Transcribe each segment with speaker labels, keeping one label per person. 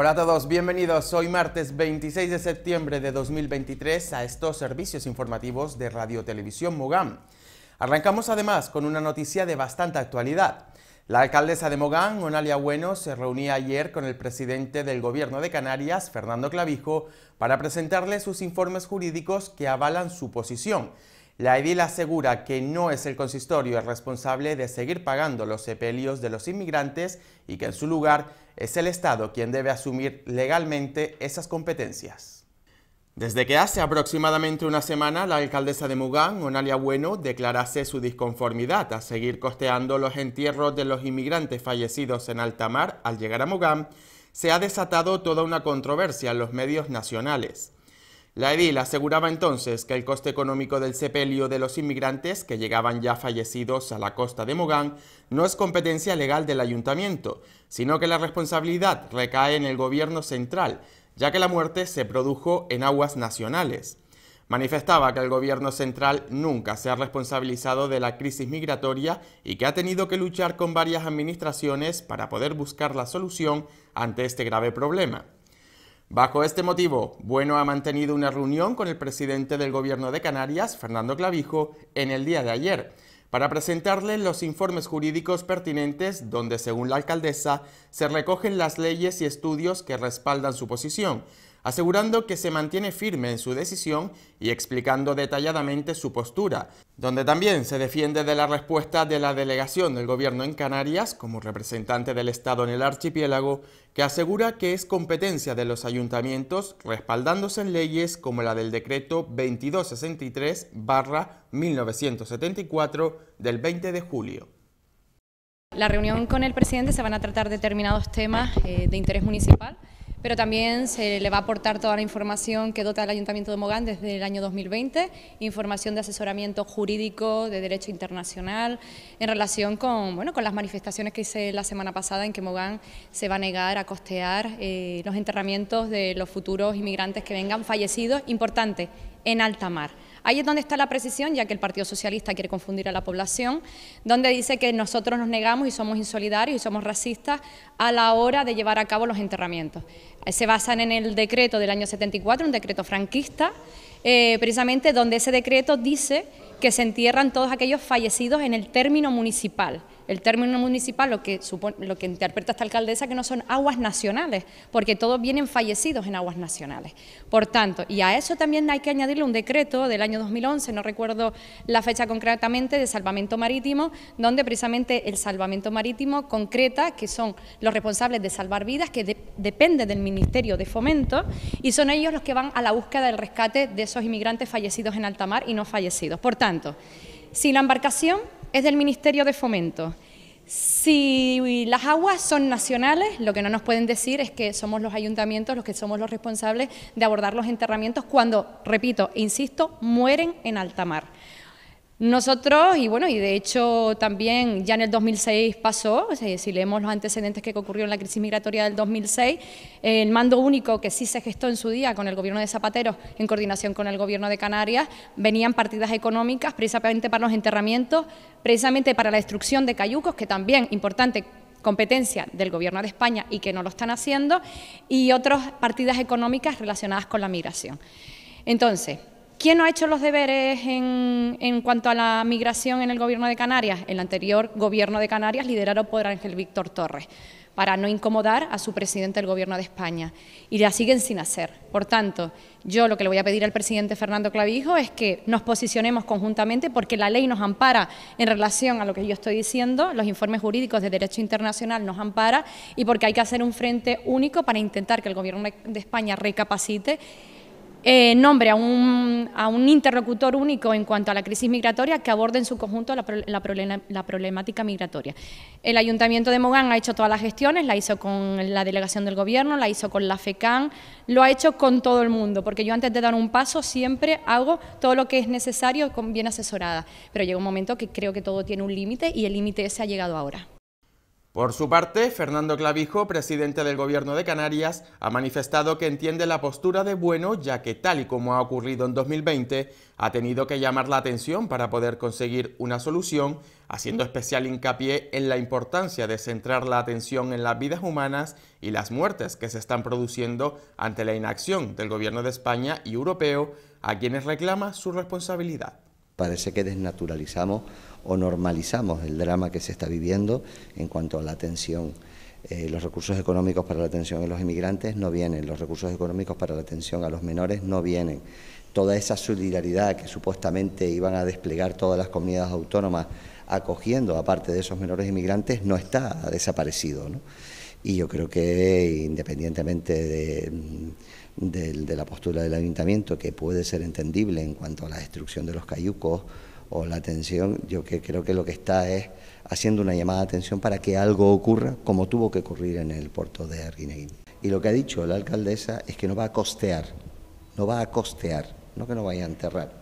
Speaker 1: Hola a todos, bienvenidos. Hoy martes 26 de septiembre de 2023 a estos servicios informativos de Radio Televisión Mogán. Arrancamos además con una noticia de bastante actualidad. La alcaldesa de Mogán, Onalia Bueno, se reunía ayer con el presidente del Gobierno de Canarias, Fernando Clavijo, para presentarle sus informes jurídicos que avalan su posición. La edil asegura que no es el consistorio el responsable de seguir pagando los sepelios de los inmigrantes y que en su lugar es el Estado quien debe asumir legalmente esas competencias. Desde que hace aproximadamente una semana la alcaldesa de Mugán, Onalia Bueno, declarase su disconformidad a seguir costeando los entierros de los inmigrantes fallecidos en alta mar al llegar a Mugán, se ha desatado toda una controversia en los medios nacionales. La edil aseguraba entonces que el coste económico del sepelio de los inmigrantes que llegaban ya fallecidos a la costa de Mogán no es competencia legal del ayuntamiento, sino que la responsabilidad recae en el gobierno central, ya que la muerte se produjo en aguas nacionales. Manifestaba que el gobierno central nunca se ha responsabilizado de la crisis migratoria y que ha tenido que luchar con varias administraciones para poder buscar la solución ante este grave problema. Bajo este motivo, Bueno ha mantenido una reunión con el presidente del Gobierno de Canarias, Fernando Clavijo, en el día de ayer, para presentarle los informes jurídicos pertinentes donde, según la alcaldesa, se recogen las leyes y estudios que respaldan su posición, asegurando que se mantiene firme en su decisión y explicando detalladamente su postura, donde también se defiende de la respuesta de la delegación del gobierno en Canarias como representante del Estado en el archipiélago, que asegura que es competencia de los ayuntamientos, respaldándose en leyes como la del decreto 2263-1974 del 20 de julio.
Speaker 2: La reunión con el presidente se van a tratar determinados temas eh, de interés municipal pero también se le va a aportar toda la información que dota el Ayuntamiento de Mogán desde el año 2020, información de asesoramiento jurídico, de derecho internacional, en relación con, las manifestaciones que hice la semana pasada en que Mogán se va a negar a costear eh, los enterramientos de los futuros inmigrantes que vengan fallecidos, importante, en alta mar. Ahí es donde está la precisión, ya que el Partido Socialista quiere confundir a la población, donde dice que nosotros nos negamos y somos insolidarios y somos racistas a la hora de llevar a cabo los enterramientos. Eh, se basan en el decreto del año 74, un decreto franquista, eh, precisamente donde ese decreto dice que se entierran todos aquellos fallecidos en el término municipal, el término municipal lo que, supone, lo que interpreta esta alcaldesa que no son aguas nacionales, porque todos vienen fallecidos en aguas nacionales. Por tanto, y a eso también hay que añadirle un decreto del año 2011, no recuerdo la fecha concretamente, de salvamento marítimo, donde precisamente el salvamento marítimo concreta que son los responsables de salvar vidas, que depende del Ministerio de Fomento, y son ellos los que van a la búsqueda del rescate de esos inmigrantes fallecidos en alta mar y no fallecidos. Por tanto, si la embarcación es del Ministerio de Fomento. Si las aguas son nacionales, lo que no nos pueden decir es que somos los ayuntamientos los que somos los responsables de abordar los enterramientos cuando, repito e insisto, mueren en alta mar. Nosotros, y bueno, y de hecho también ya en el 2006 pasó, si leemos los antecedentes que ocurrió en la crisis migratoria del 2006, el mando único que sí se gestó en su día con el gobierno de Zapatero, en coordinación con el gobierno de Canarias, venían partidas económicas precisamente para los enterramientos, precisamente para la destrucción de cayucos, que también, importante, competencia del Gobierno de España y que no lo están haciendo, y otras partidas económicas relacionadas con la migración. Entonces, ¿Quién no ha hecho los deberes en, cuanto a la migración en el Gobierno de Canarias? El anterior Gobierno de Canarias, liderado por Ángel Víctor Torres, para no incomodar a su presidente del Gobierno de España. Y la siguen sin hacer. Por tanto, yo lo que le voy a pedir al presidente Fernando Clavijo es que nos posicionemos conjuntamente, porque la ley nos ampara en relación a lo que yo estoy diciendo, los informes jurídicos de Derecho Internacional nos ampara, y porque hay que hacer un frente único para intentar que el Gobierno de España recapacite eh, nombre a un, interlocutor único en cuanto a la crisis migratoria que aborde en su conjunto la, problemática migratoria. El Ayuntamiento de Mogán ha hecho todas las gestiones, la hizo con la delegación del Gobierno, la hizo con la FECAN, lo ha hecho con todo el mundo, porque yo antes de dar un paso siempre hago todo lo que es necesario con bien asesorada, pero llega un momento que creo que todo tiene un límite y el límite ese ha llegado ahora.
Speaker 1: Por su parte, Fernando Clavijo, presidente del Gobierno de Canarias, ha manifestado que entiende la postura de Bueno, ya que tal y como ha ocurrido en 2020, ha tenido que llamar la atención para poder conseguir una solución, haciendo especial hincapié en la importancia de centrar la atención en las vidas humanas y las muertes que se están produciendo ante la inacción del Gobierno de España y europeo, a quienes reclama su responsabilidad.
Speaker 3: Parece que desnaturalizamos o normalizamos el drama que se está viviendo en cuanto a la atención. Eh, los recursos económicos para la atención a los inmigrantes no vienen, los recursos económicos para la atención a los menores no vienen. Toda esa solidaridad que supuestamente iban a desplegar todas las comunidades autónomas acogiendo a parte de esos menores inmigrantes no está, ha desaparecido. Y yo creo que independientemente mm, de la postura del ayuntamiento, que puede ser entendible en cuanto a la destrucción de los cayucos, o la atención, yo que creo que lo que está es haciendo una llamada de atención para que algo ocurra como tuvo que ocurrir en el puerto de Arguinegui... Y lo que ha dicho la alcaldesa es que no va a costear, no va a costear, no que no vaya a enterrar,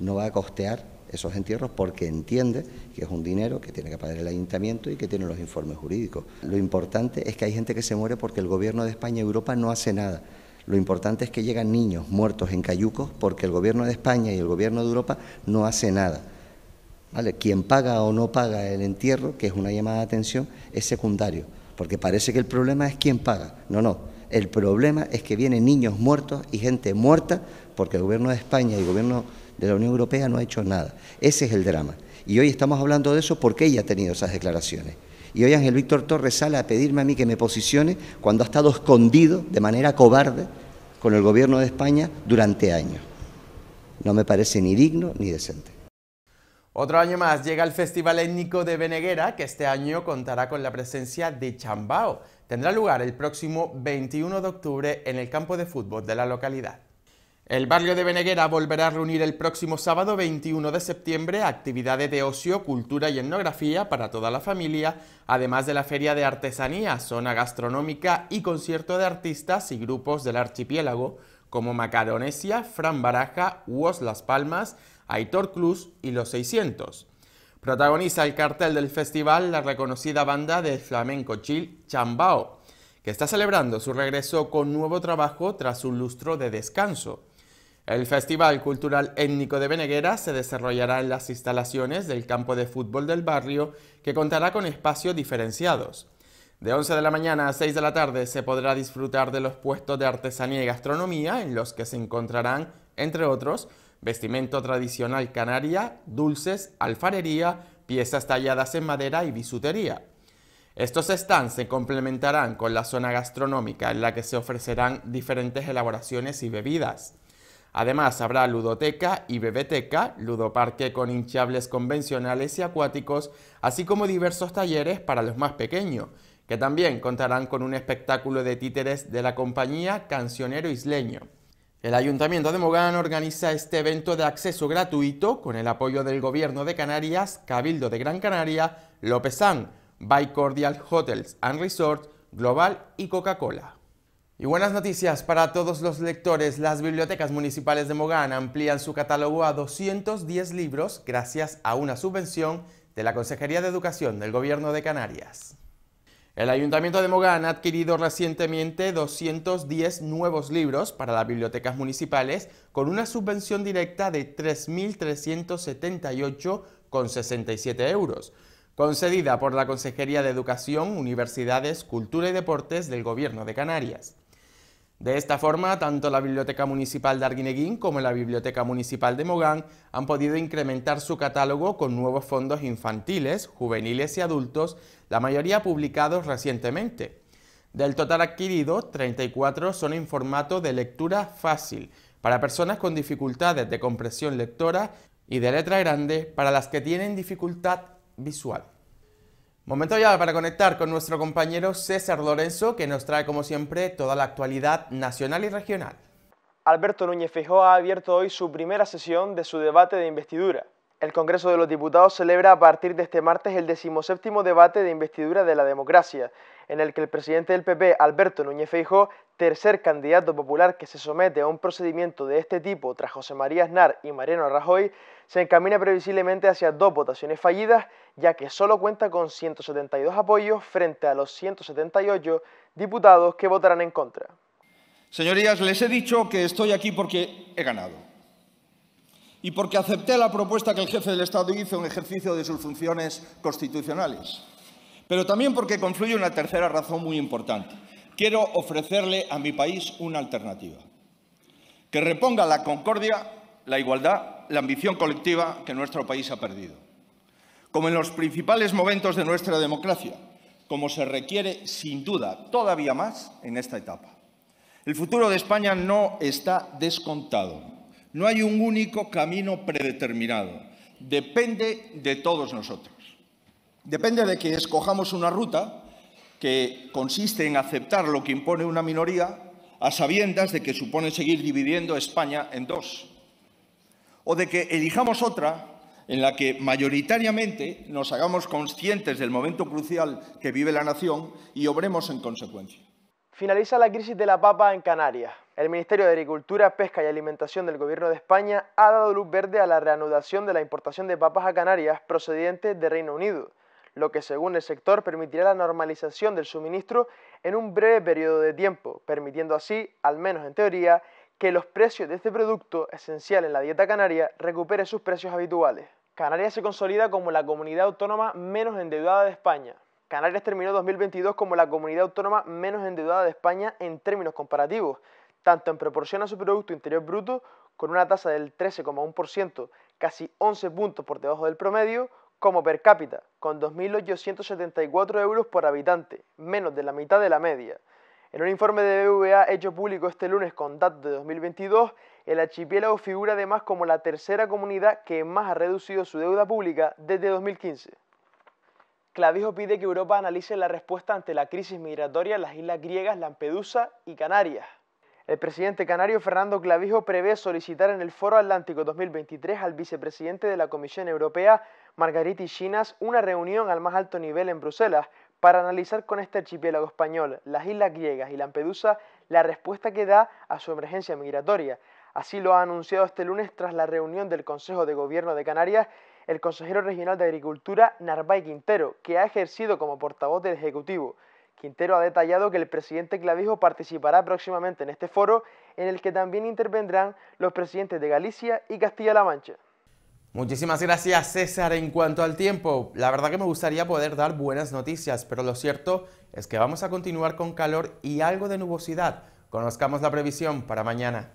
Speaker 3: no va a costear esos entierros porque entiende que es un dinero que tiene que pagar el ayuntamiento y que tiene los informes jurídicos. Lo importante es que hay gente que se muere porque el gobierno de España y Europa no hace nada. Lo importante es que llegan niños muertos en cayucos porque el gobierno de España y el gobierno de Europa no hace nada. ¿vale? Quien paga o no paga el entierro, que es una llamada de atención, es secundario, porque parece que el problema es quién paga. No, no. El problema es que vienen niños muertos y gente muerta porque el gobierno de España y el gobierno de la Unión Europea no ha hecho nada. Ese es el drama. Y hoy estamos hablando de eso porque ella ha tenido esas declaraciones. Y hoy Ángel Víctor Torres sale a pedirme a mí que me posicione cuando ha estado escondido de manera cobarde con el gobierno de España durante años. No me parece ni digno ni decente.
Speaker 1: Otro año más llega el Festival Étnico de Beneguera, que este año contará con la presencia de Chambao. Tendrá lugar el próximo 21 de octubre en el campo de fútbol de la localidad. El barrio de Beneguera volverá a reunir el próximo sábado 21 de septiembre actividades de ocio, cultura y etnografía para toda la familia, además de la feria de artesanía, zona gastronómica y concierto de artistas y grupos del archipiélago, como Macaronesia, Fran Baraja, UOS Las Palmas, Aitor Cruz y Los 600. Protagoniza el cartel del festival la reconocida banda de flamenco chil Chambao, que está celebrando su regreso con nuevo trabajo tras un lustro de descanso. El Festival Cultural Étnico de Beneguera se desarrollará en las instalaciones del campo de fútbol del barrio, que contará con espacios diferenciados. De 11 de la mañana a 6 de la tarde se podrá disfrutar de los puestos de artesanía y gastronomía en los que se encontrarán, entre otros, vestimento tradicional canaria, dulces, alfarería, piezas talladas en madera y bisutería. Estos stands se complementarán con la zona gastronómica en la que se ofrecerán diferentes elaboraciones y bebidas. Además habrá ludoteca y bebeteca, ludoparque con hinchables convencionales y acuáticos, así como diversos talleres para los más pequeños, que también contarán con un espectáculo de títeres de la compañía Cancionero Isleño. El Ayuntamiento de Mogán organiza este evento de acceso gratuito con el apoyo del Gobierno de Canarias, Cabildo de Gran Canaria, Lópezán, Bicordial Hotels and Resorts, Global y Coca-Cola. Y buenas noticias para todos los lectores. Las bibliotecas municipales de Mogán amplían su catálogo a 210 libros gracias a una subvención de la Consejería de Educación del Gobierno de Canarias. El Ayuntamiento de Mogán ha adquirido recientemente 210 nuevos libros para las bibliotecas municipales con una subvención directa de 3.378,67 euros, concedida por la Consejería de Educación, Universidades, Cultura y Deportes del Gobierno de Canarias. De esta forma, tanto la Biblioteca Municipal de Arguineguín como la Biblioteca Municipal de Mogán han podido incrementar su catálogo con nuevos fondos infantiles, juveniles y adultos, la mayoría publicados recientemente. Del total adquirido, 34 son en formato de lectura fácil, para personas con dificultades de compresión lectora y de letra grande para las que tienen dificultad visual. Momento ya para conectar con nuestro compañero César Lorenzo, que nos trae como siempre toda la actualidad nacional y regional.
Speaker 4: Alberto Núñez Feijóo ha abierto hoy su primera sesión de su debate de investidura. El Congreso de los Diputados celebra a partir de este martes el decimoséptimo debate de investidura de la democracia, en el que el presidente del PP, Alberto Núñez Feijóo, tercer candidato popular que se somete a un procedimiento de este tipo tras José María Aznar y Mariano Rajoy, se encamina previsiblemente hacia dos votaciones fallidas, ya que solo cuenta con 172 apoyos frente a los 178 diputados que votarán en contra.
Speaker 5: Señorías, les he dicho que estoy aquí porque he ganado y porque acepté la propuesta que el jefe del Estado hizo en ejercicio de sus funciones constitucionales, pero también porque confluye una tercera razón muy importante quiero ofrecerle a mi país una alternativa, que reponga la concordia, la igualdad, la ambición colectiva que nuestro país ha perdido. Como en los principales momentos de nuestra democracia, como se requiere sin duda todavía más en esta etapa. El futuro de España no está descontado. No hay un único camino predeterminado. Depende de todos nosotros. Depende de que escojamos una ruta que consiste en aceptar lo que impone una minoría a sabiendas de que supone seguir dividiendo España en dos. O de que elijamos otra en la que mayoritariamente nos hagamos conscientes del momento crucial que vive la nación y obremos en consecuencia.
Speaker 4: Finaliza la crisis de la papa en Canarias. El Ministerio de Agricultura, Pesca y Alimentación del Gobierno de España ha dado luz verde a la reanudación de la importación de papas a Canarias procedentes de Reino Unido lo que según el sector permitirá la normalización del suministro en un breve periodo de tiempo, permitiendo así, al menos en teoría, que los precios de este producto, esencial en la dieta canaria, recupere sus precios habituales. Canarias se consolida como la comunidad autónoma menos endeudada de España. Canarias terminó 2022 como la comunidad autónoma menos endeudada de España en términos comparativos, tanto en proporción a su Producto Interior Bruto, con una tasa del 13,1%, casi 11 puntos por debajo del promedio, como per cápita, con 2.874 euros por habitante, menos de la mitad de la media. En un informe de BVA hecho público este lunes con datos de 2022, el archipiélago figura además como la tercera comunidad que más ha reducido su deuda pública desde 2015. Clavijo pide que Europa analice la respuesta ante la crisis migratoria en las islas griegas Lampedusa y Canarias. El presidente canario Fernando Clavijo prevé solicitar en el Foro Atlántico 2023 al vicepresidente de la Comisión Europea Margarita y Chinas una reunión al más alto nivel en Bruselas para analizar con este archipiélago español, las islas griegas y Lampedusa la respuesta que da a su emergencia migratoria. Así lo ha anunciado este lunes tras la reunión del Consejo de Gobierno de Canarias el consejero regional de Agricultura Narváez Quintero, que ha ejercido como portavoz del Ejecutivo. Quintero ha detallado que el presidente Clavijo participará próximamente en este foro, en el que también intervendrán los presidentes de Galicia y Castilla-La Mancha.
Speaker 1: Muchísimas gracias César. En cuanto al tiempo, la verdad que me gustaría poder dar buenas noticias, pero lo cierto es que vamos a continuar con calor y algo de nubosidad. Conozcamos la previsión para mañana.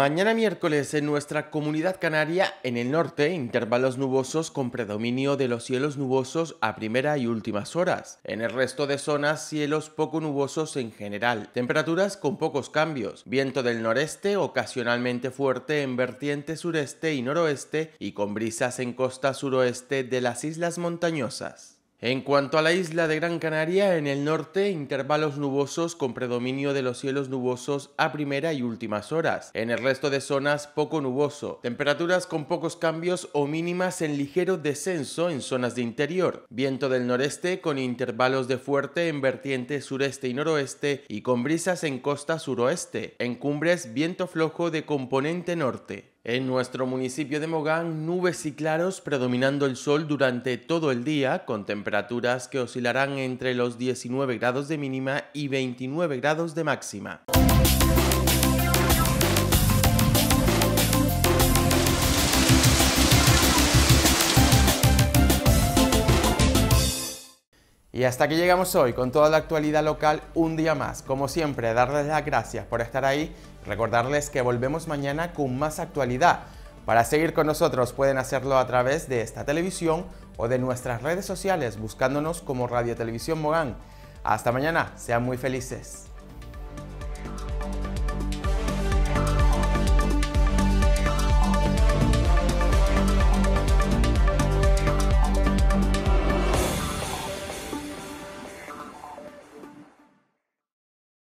Speaker 1: Mañana miércoles en nuestra comunidad canaria en el norte, intervalos nubosos con predominio de los cielos nubosos a primera y últimas horas. En el resto de zonas, cielos poco nubosos en general. Temperaturas con pocos cambios. Viento del noreste ocasionalmente fuerte en vertiente sureste y noroeste y con brisas en costa suroeste de las islas montañosas. En cuanto a la isla de Gran Canaria, en el norte, intervalos nubosos con predominio de los cielos nubosos a primera y últimas horas. En el resto de zonas, poco nuboso. Temperaturas con pocos cambios o mínimas en ligero descenso en zonas de interior. Viento del noreste con intervalos de fuerte en vertientes sureste y noroeste y con brisas en costa suroeste. En cumbres, viento flojo de componente norte. En nuestro municipio de Mogán, nubes y claros predominando el sol durante todo el día, con temperaturas que oscilarán entre los 19 grados de mínima y 29 grados de máxima. Y hasta que llegamos hoy con toda la actualidad local un día más. Como siempre, darles las gracias por estar ahí. Recordarles que volvemos mañana con más actualidad. Para seguir con nosotros pueden hacerlo a través de esta televisión o de nuestras redes sociales buscándonos como Radio Televisión Mogán. Hasta mañana, sean muy felices.